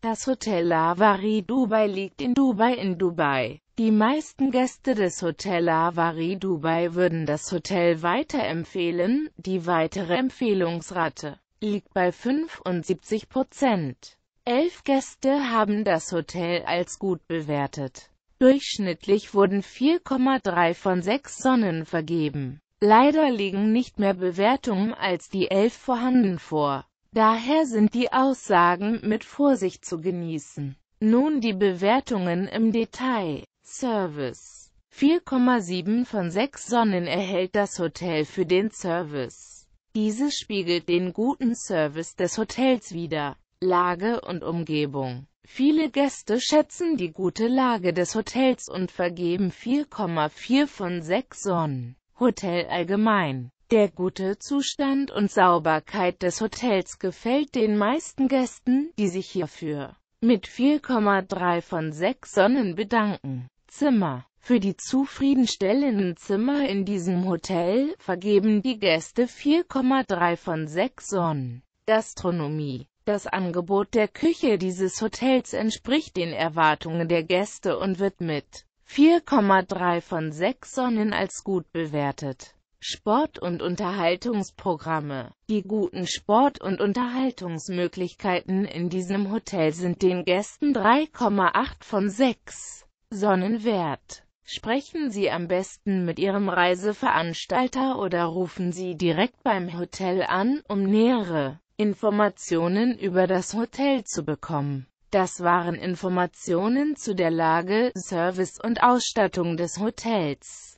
Das Hotel Lavari Dubai liegt in Dubai in Dubai. Die meisten Gäste des Hotel Lavari Dubai würden das Hotel weiterempfehlen, die weitere Empfehlungsrate liegt bei 75 Prozent. Elf Gäste haben das Hotel als gut bewertet. Durchschnittlich wurden 4,3 von 6 Sonnen vergeben. Leider liegen nicht mehr Bewertungen als die elf vorhanden vor. Daher sind die Aussagen mit Vorsicht zu genießen. Nun die Bewertungen im Detail. Service 4,7 von 6 Sonnen erhält das Hotel für den Service. Dieses spiegelt den guten Service des Hotels wider. Lage und Umgebung Viele Gäste schätzen die gute Lage des Hotels und vergeben 4,4 von 6 Sonnen. Hotel allgemein der gute Zustand und Sauberkeit des Hotels gefällt den meisten Gästen, die sich hierfür mit 4,3 von 6 Sonnen bedanken. Zimmer Für die zufriedenstellenden Zimmer in diesem Hotel vergeben die Gäste 4,3 von 6 Sonnen. Gastronomie das Angebot der Küche dieses Hotels entspricht den Erwartungen der Gäste und wird mit 4,3 von 6 Sonnen als gut bewertet. Sport- und Unterhaltungsprogramme. Die guten Sport- und Unterhaltungsmöglichkeiten in diesem Hotel sind den Gästen 3,8 von 6 Sonnen wert. Sprechen Sie am besten mit Ihrem Reiseveranstalter oder rufen Sie direkt beim Hotel an, um nähere Informationen über das Hotel zu bekommen. Das waren Informationen zu der Lage, Service und Ausstattung des Hotels.